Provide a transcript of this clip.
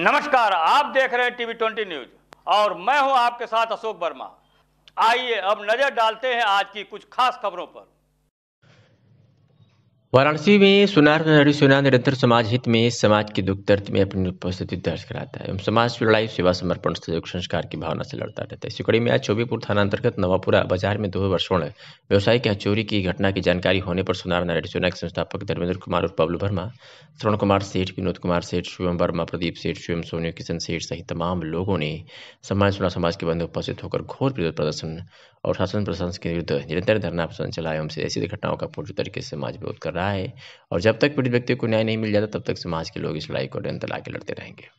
नमस्कार आप देख रहे हैं टीवी ट्वेंटी न्यूज और मैं हूं आपके साथ अशोक वर्मा आइए अब नजर डालते हैं आज की कुछ खास खबरों पर वाराणसी में सुनार हरि सुना निरंतर समाज हित में समाज के दुख दर्द में अपनी उपस्थिति दर्ज कराता है एवं समाज की लड़ाई सेवा समर्पण सहयोग संस्कार की भावना से लड़ता रहता है इसी कड़ी में आज चौबीपुर थाना अंतर्गत नवापुरा बाजार में दो वर्षों ने व्यवसायी के चोरी की घटना की जानकारी होने पर सुनार नारायण सुना के संस्थापक धर्मेंद्र कुमार और बबलू वर्मा श्रवण कुमार सेठ विनोद कुमार सेठ शिवम वर्मा प्रदीप सेठ शिवम सोनियो किशन सेठ सहित तमाम लोगों ने सम्मान सुना समाज के बंद उपस्थित होकर घोर विरोध प्रदर्शन और शासन प्रशासन के विरुद्ध निरंतर धरना चलाया एवं ऐसी घटनाओं का पूरी तरीके से समाज विरोध कर रहा है और जब तक पीड़ित व्यक्ति को न्याय नहीं मिल जाता तब तक समाज के लोग इस लड़ाई को निरंतर आगे लड़ते रहेंगे